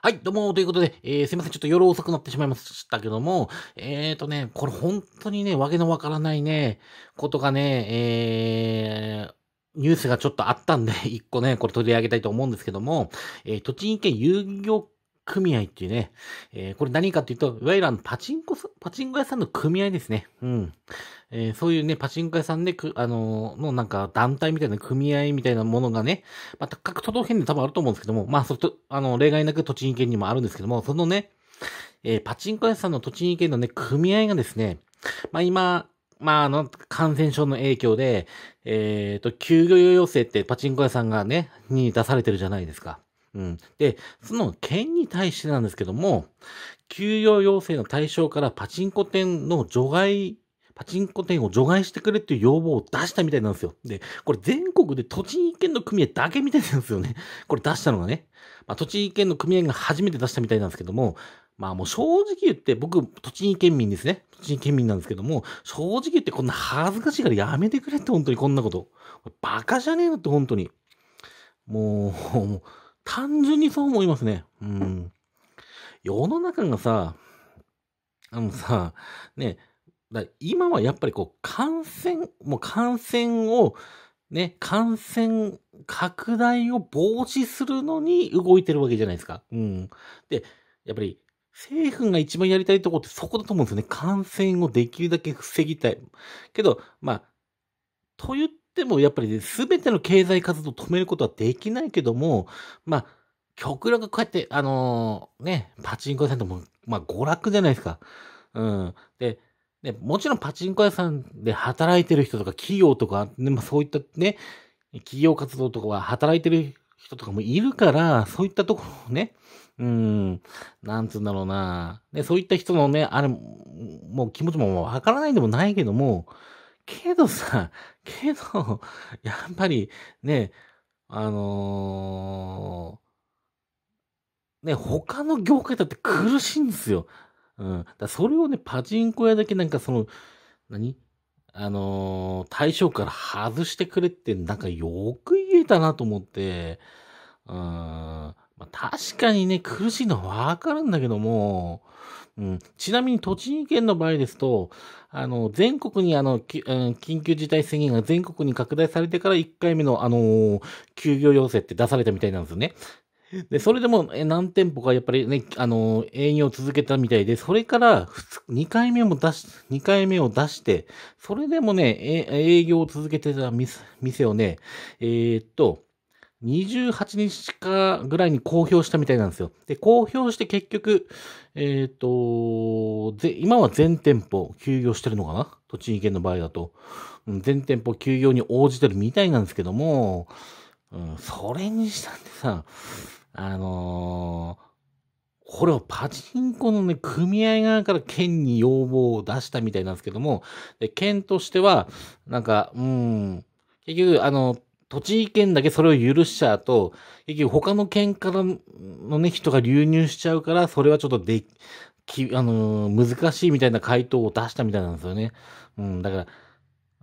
はい、どうも、ということで、えー、すいません、ちょっと夜遅くなってしまいましたけども、えーとね、これ本当にね、わけのわからないね、ことがね、えー、ニュースがちょっとあったんで、一個ね、これ取り上げたいと思うんですけども、えー、栃木県遊漁組合っていうね、えー、これ何かっていうと、いわゆるあの、パチンコ、パチンコ屋さんの組合ですね。うん。えー、そういうね、パチンコ屋さんで、あのー、のなんか団体みたいな組合みたいなものがね、まあ、各都道府県で多分あると思うんですけども、まあ、それと、あの、例外なく栃木県にもあるんですけども、そのね、えー、パチンコ屋さんの栃木県のね、組合がですね、まあ今、まあ、あの、感染症の影響で、えっ、ー、と、休業要請ってパチンコ屋さんがね、に出されてるじゃないですか。うん。で、その件に対してなんですけども、休養要請の対象からパチンコ店の除外、パチンコ店を除外してくれっていう要望を出したみたいなんですよ。で、これ全国で栃木県の組合だけみたいなんですよね。これ出したのがね。まあ、栃木県の組合が初めて出したみたいなんですけども、まあもう正直言って僕、栃木県民ですね。栃木県民なんですけども、正直言ってこんな恥ずかしいからやめてくれって本当にこんなこと。バカじゃねえのって本当に。もう単純にそう思いますね。うん。世の中がさ、あのさ、ね、だ今はやっぱりこう、感染、もう感染を、ね、感染拡大を防止するのに動いてるわけじゃないですか。うん。で、やっぱり政府が一番やりたいとこってそこだと思うんですよね。感染をできるだけ防ぎたい。けど、まあ、と言っってもやっぱり、ね、全ての経済活動を止めることはできないけども、まあ、極力こうやって、あのー、ね、パチンコ屋さんとも、まあ、娯楽じゃないですか。うん。で、ね、もちろんパチンコ屋さんで働いてる人とか企業とか、ね、まあ、そういったね、企業活動とかは働いてる人とかもいるから、そういったところをね、うん、なんつうんだろうな。ね、そういった人のね、あれ、もう気持ちもわからないでもないけども、けどさ、けど、やっぱりね、あのー、ね、他の業界だって苦しいんですよ。うん。だそれをね、パチンコ屋だけなんかその、何あのー、対象から外してくれって、なんかよく言えたなと思って、うん。まあ、確かにね、苦しいのはわかるんだけども、うん、ちなみに栃木県の場合ですと、あの、全国にあの、緊急事態宣言が全国に拡大されてから1回目のあのー、休業要請って出されたみたいなんですよね。で、それでも、え、何店舗かやっぱりね、あのー、営業を続けたみたいで、それから、2回目も出し、2回目を出して、それでもね、え、営業を続けてた店をね、えー、っと、28日かぐらいに公表したみたいなんですよ。で、公表して結局、えっ、ー、と、ぜ、今は全店舗休業してるのかな栃木県の場合だと。全店舗休業に応じてるみたいなんですけども、うん、それにしたってさ、あのー、これをパチンコのね、組合側から県に要望を出したみたいなんですけども、で県としては、なんか、うん、結局、あの、栃木県だけそれを許しちゃうと、結局他の県からのね、人が流入しちゃうから、それはちょっとでき、あのー、難しいみたいな回答を出したみたいなんですよね。うん、だか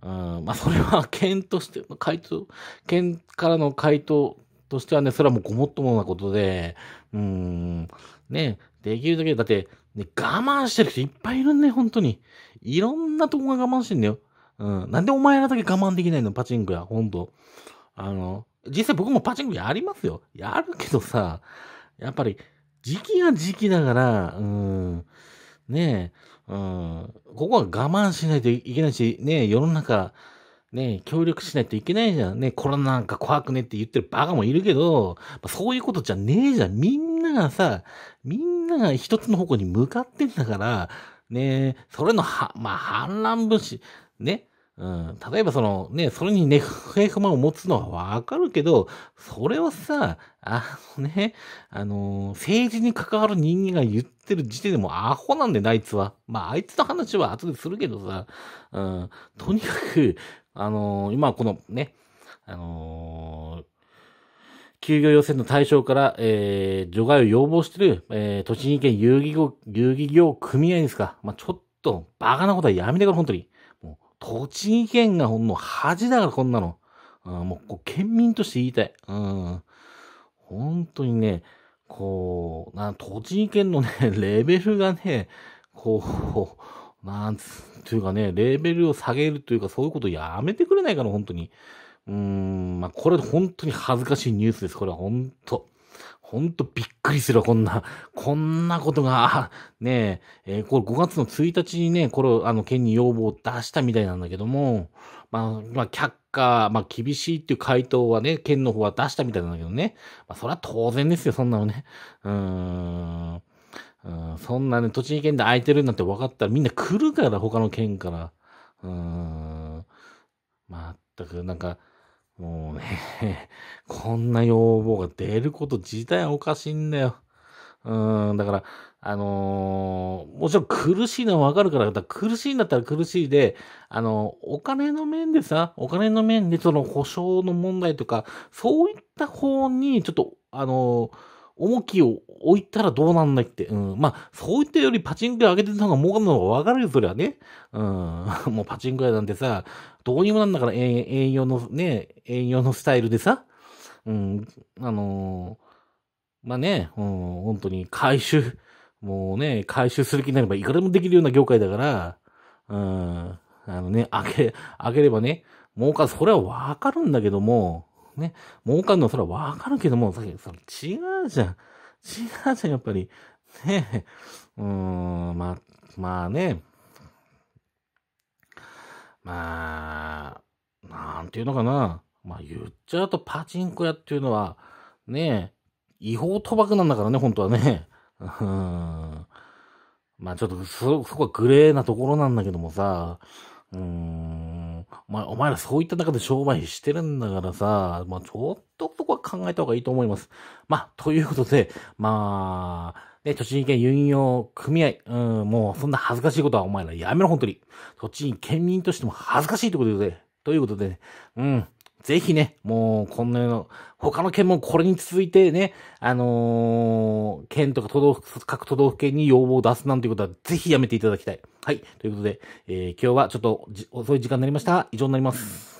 ら、うん、まあそれは県としての回答、県からの回答としてはね、それはもうごもっともなことで、うん、ね、できるだけ、だって、ね、我慢してる人いっぱいいるね、本当に。いろんなとこが我慢してんだよ。うん。なんでお前らだけ我慢できないのパチンコや、ほんと。あの、実際僕もパチンコやりますよ。やるけどさ、やっぱり、時期が時期だから、うん、ねえ、うん、ここは我慢しないといけないし、ねえ、世の中、ねえ、協力しないといけないじゃん。ねえ、コロナなんか怖くねって言ってるバカもいるけど、まあ、そういうことじゃねえじゃん。みんながさ、みんなが一つの方向に向かってんだから、ねえ、それのは、まあ、反乱分子、ね、例えばそのね、それにね、不平不満を持つのはわかるけど、それをさ、あのね、あのー、政治に関わる人間が言ってる時点でもアホなんでな、あいつは。まあ、あいつの話は後でするけどさ、うん、とにかく、あのー、今このね、あのー休業要請の対象から、えー、除外を要望してる、えー、栃木県遊戯業、遊戯業組合ですか。まあ、ちょっと、バカなことはやめてくれ、本当に。栃木県がほんの恥だからこんなの。うん、もう県民として言いたい。うん。本当にね、こう、な、栃木県のね、レベルがね、こう、なんつ、というかね、レベルを下げるというか、そういうことやめてくれないかな、本当に。うーん、まあ、これ本当に恥ずかしいニュースです。これは本当。ほんとびっくりするこんな、こんなことが、ねえ、えー、これ5月の1日にね、これを、あの、県に要望を出したみたいなんだけども、まあ、まあ、却下、まあ、厳しいっていう回答はね、県の方は出したみたいなんだけどね。まあ、それは当然ですよ、そんなのね。うーん。うんそんなね、栃木県で空いてるなんて分かったらみんな来るから、他の県から。うーん。まったく、なんか、もうね、こんな要望が出ること自体おかしいんだよ。うん、だから、あのー、もちろん苦しいのはわかるから、から苦しいんだったら苦しいで、あのー、お金の面でさ、お金の面でその保証の問題とか、そういった方に、ちょっと、あのー重きを置いたらどうなんないって。うん。まあ、そういったよりパチンコ屋上げてた方が儲かるのがわかるよ、そりゃね。うん。もうパチンコ屋なんてさ、どうにもなんだから営業のね、営業のスタイルでさ、うん、あのー、まあね、うん、本当に回収、もうね、回収する気になればいくらでもできるような業界だから、うん、あのね、あげ、あげればね、儲かる、それはわかるんだけども、ね、儲かるのそれはわかるけども、それ違うじゃん。違うじゃん、やっぱり。ねえ。うーん、ま、まあね。まあ、なんていうのかな。まあ言っちゃうとパチンコ屋っていうのは、ねえ、違法賭博なんだからね、本当はね。うん。まあちょっとそ、そこはグレーなところなんだけどもさ、うーん。お前、お前らそういった中で商売してるんだからさ、まあ、ちょっとそこは考えた方がいいと思います。まあ、ということで、まあ、ね、栃木県運用組合、うん、もうそんな恥ずかしいことはお前らやめろ、本当に。栃木県民としても恥ずかしいってことで、ということで、うん。ぜひね、もう、こんなの、他の県もこれに続いてね、あのー、県とか都道府、各都道府県に要望を出すなんていうことは、ぜひやめていただきたい。はい。ということで、えー、今日はちょっと、遅い時間になりました。以上になります。